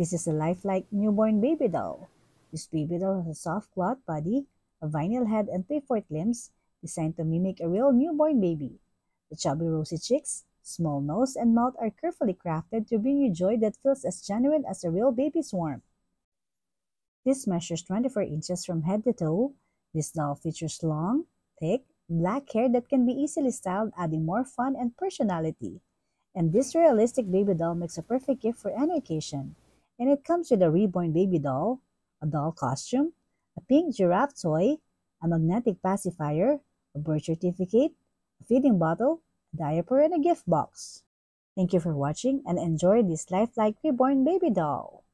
This is a lifelike newborn baby doll. This baby doll has a soft cloth body, a vinyl head, and playful limbs designed to mimic a real newborn baby. The chubby rosy cheeks, small nose, and mouth are carefully crafted to bring you joy that feels as genuine as a real baby's warmth. This measures 24 inches from head to toe. This doll features long, thick, black hair that can be easily styled, adding more fun and personality. And this realistic baby doll makes a perfect gift for any occasion and it comes with a reborn baby doll, a doll costume, a pink giraffe toy, a magnetic pacifier, a birth certificate, a feeding bottle, a diaper, and a gift box. Thank you for watching and enjoy this lifelike reborn baby doll.